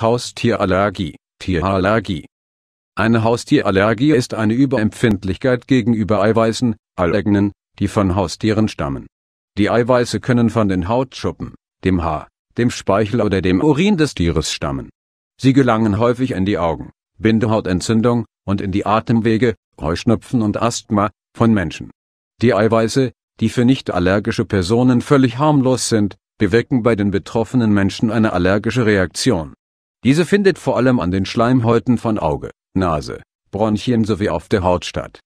Haustierallergie, Tierallergie. Eine Haustierallergie ist eine Überempfindlichkeit gegenüber Eiweißen, Allergenen, die von Haustieren stammen. Die Eiweiße können von den Hautschuppen, dem Haar, dem Speichel oder dem Urin des Tieres stammen. Sie gelangen häufig in die Augen, Bindehautentzündung und in die Atemwege, Heuschnupfen und Asthma von Menschen. Die Eiweiße, die für nicht allergische Personen völlig harmlos sind, bewirken bei den betroffenen Menschen eine allergische Reaktion. Diese findet vor allem an den Schleimhäuten von Auge, Nase, Bronchien sowie auf der Haut statt.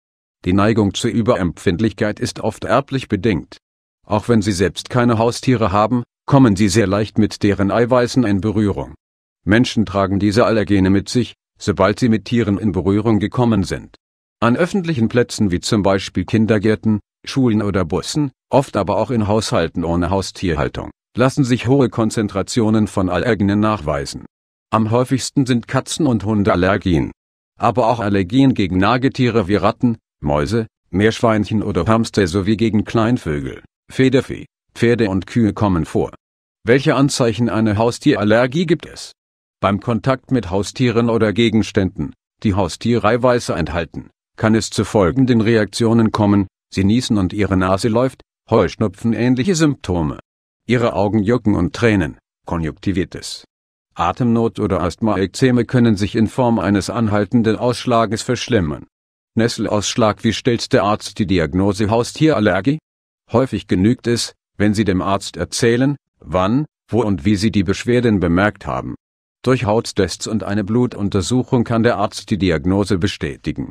Die Neigung zur Überempfindlichkeit ist oft erblich bedingt. Auch wenn sie selbst keine Haustiere haben, kommen sie sehr leicht mit deren Eiweißen in Berührung. Menschen tragen diese Allergene mit sich, sobald sie mit Tieren in Berührung gekommen sind. An öffentlichen Plätzen wie zum Beispiel Kindergärten, Schulen oder Bussen, oft aber auch in Haushalten ohne Haustierhaltung, lassen sich hohe Konzentrationen von Allergenen nachweisen. Am häufigsten sind Katzen- und Hundeallergien. Aber auch Allergien gegen Nagetiere wie Ratten, Mäuse, Meerschweinchen oder Hamster sowie gegen Kleinvögel, Federvieh, Pferde und Kühe kommen vor. Welche Anzeichen einer Haustierallergie gibt es? Beim Kontakt mit Haustieren oder Gegenständen, die Haustiereiweiße enthalten, kann es zu folgenden Reaktionen kommen, sie niesen und ihre Nase läuft, Heuschnupfen ähnliche Symptome. Ihre Augen jucken und Tränen, Konjunktivitis. Atemnot oder asthma Asthmaekzeme können sich in Form eines anhaltenden Ausschlages verschlimmern. Nesselausschlag Wie stellt der Arzt die Diagnose Haustierallergie? Häufig genügt es, wenn Sie dem Arzt erzählen, wann, wo und wie Sie die Beschwerden bemerkt haben. Durch Hauttests und eine Blutuntersuchung kann der Arzt die Diagnose bestätigen.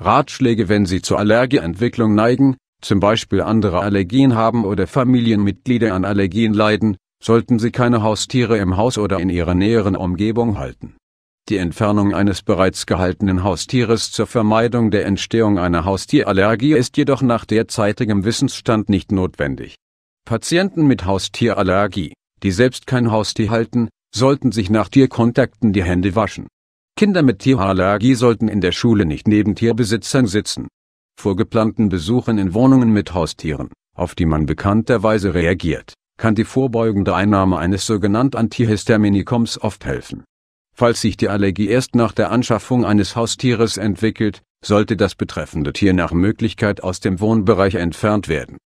Ratschläge Wenn Sie zur Allergieentwicklung neigen, zum Beispiel andere Allergien haben oder Familienmitglieder an Allergien leiden, sollten Sie keine Haustiere im Haus oder in Ihrer näheren Umgebung halten. Die Entfernung eines bereits gehaltenen Haustieres zur Vermeidung der Entstehung einer Haustierallergie ist jedoch nach derzeitigem Wissensstand nicht notwendig. Patienten mit Haustierallergie, die selbst kein Haustier halten, sollten sich nach Tierkontakten die Hände waschen. Kinder mit Tierallergie sollten in der Schule nicht neben Tierbesitzern sitzen. Vor geplanten Besuchen in Wohnungen mit Haustieren, auf die man bekannterweise reagiert, kann die vorbeugende Einnahme eines sogenannten Antihistaminikoms oft helfen. Falls sich die Allergie erst nach der Anschaffung eines Haustieres entwickelt, sollte das betreffende Tier nach Möglichkeit aus dem Wohnbereich entfernt werden.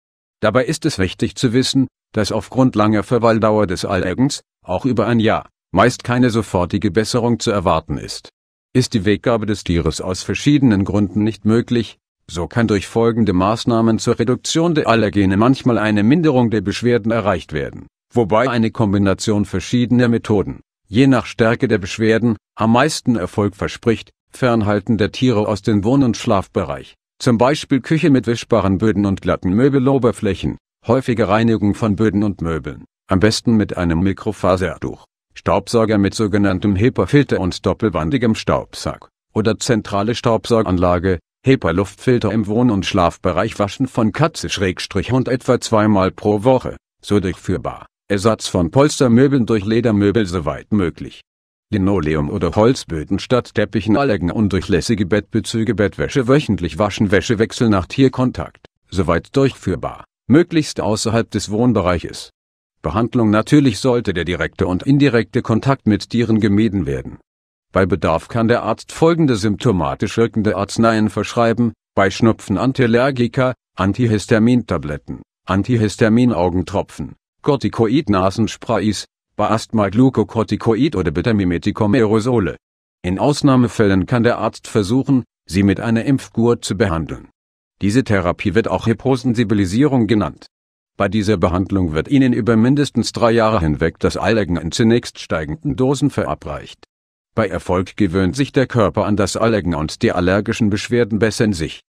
Dabei ist es wichtig zu wissen, dass aufgrund langer Verweildauer des Allergens, auch über ein Jahr, meist keine sofortige Besserung zu erwarten ist. Ist die Weggabe des Tieres aus verschiedenen Gründen nicht möglich, so kann durch folgende Maßnahmen zur Reduktion der Allergene manchmal eine Minderung der Beschwerden erreicht werden, wobei eine Kombination verschiedener Methoden, je nach Stärke der Beschwerden, am meisten Erfolg verspricht, Fernhalten der Tiere aus dem Wohn- und Schlafbereich, zum Beispiel Küche mit wischbaren Böden und glatten Möbeloberflächen, häufige Reinigung von Böden und Möbeln, am besten mit einem Mikrofasertuch, Staubsauger mit sogenanntem HEPA-Filter und doppelwandigem Staubsack oder zentrale Staubsauganlage, HEPA-Luftfilter im Wohn- und Schlafbereich waschen von Katze-Hund etwa zweimal pro Woche, so durchführbar. Ersatz von Polstermöbeln durch Ledermöbel soweit möglich. Linoleum oder Holzböden statt Teppichen Allergen undurchlässige Bettbezüge Bettwäsche wöchentlich waschen Wäschewechsel nach Tierkontakt, soweit durchführbar, möglichst außerhalb des Wohnbereiches. Behandlung Natürlich sollte der direkte und indirekte Kontakt mit Tieren gemieden werden bei Bedarf kann der Arzt folgende symptomatisch wirkende Arzneien verschreiben, bei Schnupfen Antiallergika, Antihistamintabletten, Antihistamin-Augentropfen, Corticoid-Nasensprays, bei Asthma Glucocorticoid oder Betamimetikum-Aerosole. In Ausnahmefällen kann der Arzt versuchen, sie mit einer Impfgur zu behandeln. Diese Therapie wird auch Hyposensibilisierung genannt. Bei dieser Behandlung wird Ihnen über mindestens drei Jahre hinweg das Allergen in zunächst steigenden Dosen verabreicht. Bei Erfolg gewöhnt sich der Körper an das Allergen und die allergischen Beschwerden bessern sich